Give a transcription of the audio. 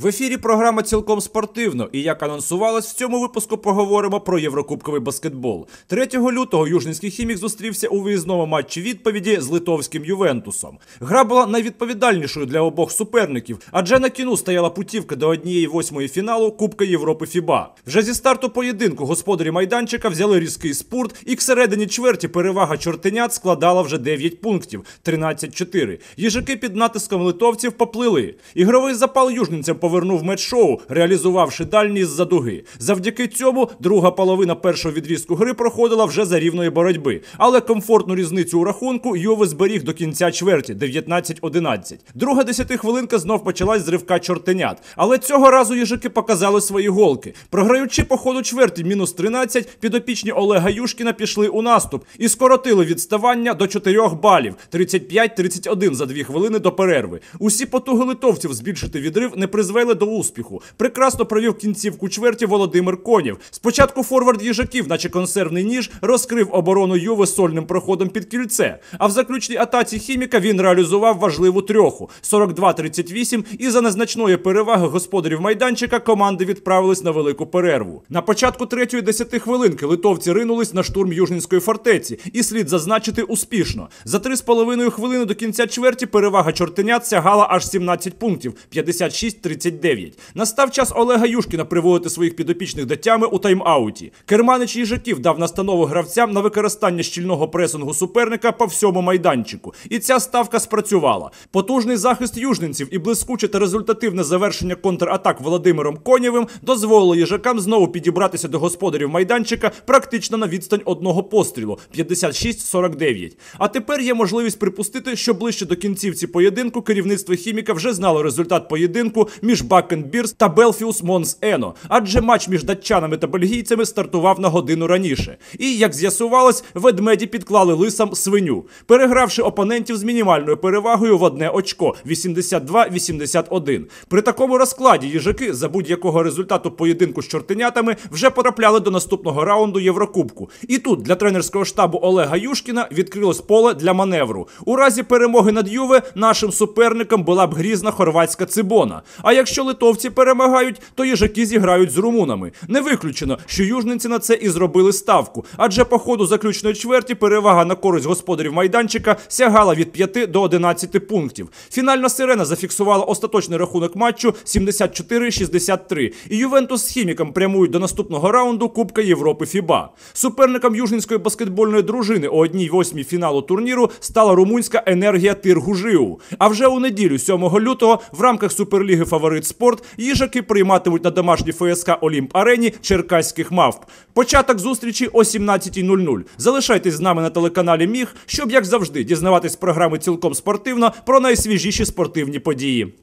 В ефірі програма цілком спортивно, і як анонсувалось, в цьому випуску поговоримо про єврокубковий баскетбол. 3 лютого южненський хімік зустрівся у виїзному матчі відповіді з литовським Ювентусом. Гра була найвідповідальнішою для обох суперників, адже на кіну стояла путівка до однієї восьмої фіналу Кубка Європи ФІБА. Вже зі старту поєдинку господарі майданчика взяли різкий спорт, і к середині чверті перевага чортенят складала вже 9 пунктів 13-4. Їжаки під натиском литовців поплили. Ігровий запал южненцям повернув медшоу, реалізувавши дальність за дуги. Завдяки цьому друга половина першого відрізку гри проходила вже за рівної боротьби. Але комфортну різницю у рахунку Йове зберіг до кінця чверті 19-11. Друга десятихвилинка знов почалась з ривка чортенят. Але цього разу їжики показали свої голки. Програючи по ходу чверті мінус 13, підопічні Олега Юшкіна пішли у наступ і скоротили відставання до 4 балів 35-31 за дві хвилини до перерви. Усі потуги литовців збільшити відрив не приз призвели до успіху. Прекрасно провів кінцівку чверті Володимир Конів. Спочатку форвард їжаків, наче консервний ніж, розкрив оборону Юви сольним проходом під кільце. А в заключній атаці хіміка він реалізував важливу трьоху 42-38 І за незначної переваги господарів майданчика команди відправились на велику перерву. На початку третьої десяти хвилинки литовці ринулись на штурм Южнінської фортеці, і слід зазначити успішно. За три з половиною хвилини до кінця чверті перевага чортенят сягала аж 17 пунктів 56-38. 39. Настав час Олега Юшкіна приводити своїх підопічних до тями у тайм-ауті. Керманич Їжаків дав настанову гравцям на використання щільного пресингу суперника по всьому майданчику. І ця ставка спрацювала. Потужний захист южненців і блискуче та результативне завершення контратак Володимиром Конєвим дозволило їжакам знову підібратися до господарів майданчика практично на відстань одного пострілу 56-49. А тепер є можливість припустити, що ближче до кінцівці поєдинку керівництво хіміка вже знало результат поєдинку між Бакенбірс та Белфіус Монс Ено, адже матч між датчанами та бельгійцями стартував на годину раніше. І як з'ясувалось, ведмеді підклали лисам свиню, перегравши опонентів з мінімальною перевагою в одне очко 82-81. При такому розкладі їжаки за будь-якого результату поєдинку з чортенятами вже потрапляли до наступного раунду Єврокубку. І тут для тренерського штабу Олега Юшкіна відкрилось поле для маневру. У разі перемоги над Юве нашим суперникам була б грізна хорватська цибона. А якщо литовці перемагають, то їжаки зіграють з румунами. Не виключено, що южниці на це і зробили ставку, адже по ходу заключної чверті перевага на користь господарів майданчика сягала від 5 до 11 пунктів. Фінальна сирена зафіксувала остаточний рахунок матчу 74-63. І Ювентус з хімікам прямують до наступного раунду Кубка Європи Фіба. Суперником южненської баскетбольної дружини у одній восьмій фіналу турніру стала румунська енергія Тиргужиу. А вже у неділю, 7 лютого, в рамках суперліги фаворитів фаворит спорт, їжаки прийматимуть на домашній ФСК Олімп Арені черкаських мавп. Початок зустрічі о 17.00. Залишайтесь з нами на телеканалі Міг, щоб як завжди дізнаватись програми цілком спортивно про найсвіжіші спортивні події.